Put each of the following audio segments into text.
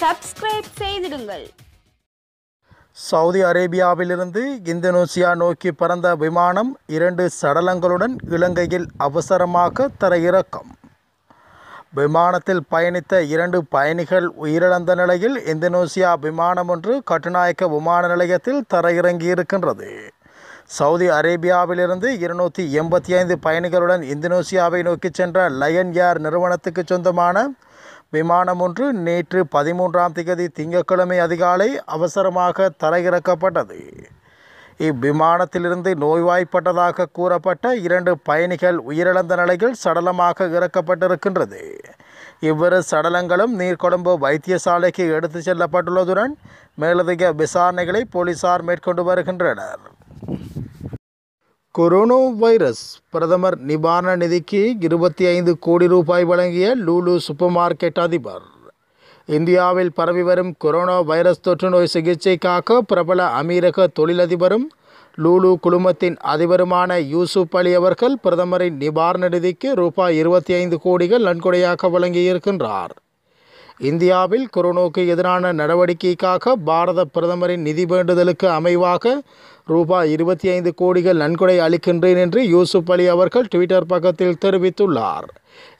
subscribe செய்திடுங்கள் Saudi அரேபியாவிலிருந்து Indonesia நோக்கி பறந்த விமானம் இரண்டு சடலங்களுடன் இலங்கையில் அவசரமாக தரையிறக்கம் விமானத்தில் பயணித்த இரண்டு பயணிகள் உயிரிழந்த நிலையில் இந்தோனேசியா விமானம் ஒன்று கட்டுநாயக்க விமான நிலையத்தில் தரையிறங்கியிருக்கின்றது சவுதி அரேபியாவிலிருந்து இருநூற்றி எண்பத்தி ஐந்து பயணிகளுடன் இந்தோனேசியாவை நோக்கி சென்ற லயன் ஏர் நிறுவனத்துக்கு சொந்தமான விமானம் ஒன்று நேற்று பதிமூன்றாம் திகதி திங்கட்கிழமை அதிகாலை அவசரமாக தரையிறக்கப்பட்டது இவ்விமானத்திலிருந்து நோய்வாய்ப்பட்டதாக கூறப்பட்ட இரண்டு பயணிகள் உயிரிழந்த நிலையில் சடலமாக இறக்கப்பட்டிருக்கின்றது இவ்விரு சடலங்களும் நீர்கொழும்பு வைத்தியசாலைக்கு எடுத்துச் செல்லப்பட்டுள்ளதுடன் மேலதிக விசாரணைகளை போலீசார் மேற்கொண்டு வருகின்றனர் கொரோனா வைரஸ் பிரதமர் நிவாரண நிதிக்கு இருபத்தி ஐந்து கோடி ரூபாய் வழங்கிய லூலு சூப்பர் மார்க்கெட் அதிபர் இந்தியாவில் பரவி வரும் கொரோனா வைரஸ் தொற்று நோய் சிகிச்சைக்காக பிரபல அமீரக தொழிலதிபரும் லூலு குழுமத்தின் அதிபருமான யூசுப் அலி அவர்கள் பிரதமரின் நிவாரண நிதிக்கு ரூபாய் இருபத்தி ஐந்து கோடிகள் நன்கொடையாக வழங்கியிருக்கின்றார் இந்தியாவில் கொரோனாவுக்கு எதிரான நடவடிக்கைக்காக பாரத பிரதமரின் நிதி வேண்டுதலுக்கு அமைவாக ரூபாய் இருபத்தி ஐந்து கோடிகள் நன்கொடை அளிக்கின்றேன் என்று யூசுப் அலி அவர்கள் ட்விட்டர் பக்கத்தில் தெரிவித்துள்ளார்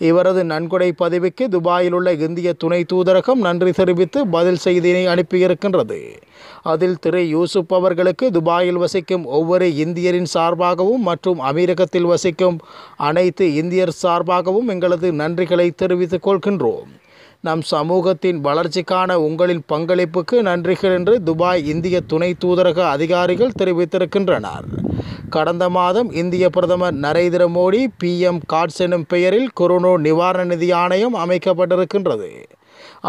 இவரது நன்கொடை பதிவுக்கு துபாயில் உள்ள இந்திய துணை தூதரகம் நன்றி தெரிவித்து பதில் செய்தியினை அனுப்பியிருக்கின்றது அதில் திரு யூசுப் அவர்களுக்கு துபாயில் வசிக்கும் ஒவ்வொரு இந்தியரின் சார்பாகவும் மற்றும் அமீரகத்தில் வசிக்கும் அனைத்து இந்தியர் சார்பாகவும் எங்களது நன்றிகளை தெரிவித்துக் கொள்கின்றோம் நம் சமூகத்தின் வளர்ச்சிக்கான உங்களின் பங்களிப்புக்கு நன்றிகள் என்று துபாய் இந்திய துணை தூதரக அதிகாரிகள் தெரிவித்திருக்கின்றனர் கடந்த மாதம் இந்திய பிரதமர் நரேந்திர மோடி பிஎம் காட்ஸ் எனும் பெயரில் கொரோனா நிவாரண நிதி ஆணையம் அமைக்கப்பட்டிருக்கின்றது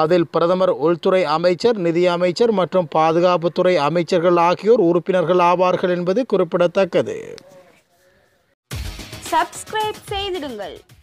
அதில் பிரதமர் உள்துறை அமைச்சர் நிதி அமைச்சர் மற்றும் பாதுகாப்புத்துறை அமைச்சர்கள் ஆகியோர் உறுப்பினர்கள் ஆவார்கள் என்பது குறிப்பிடத்தக்கது சப்ஸ்கிரைப் செய்திடுங்கள்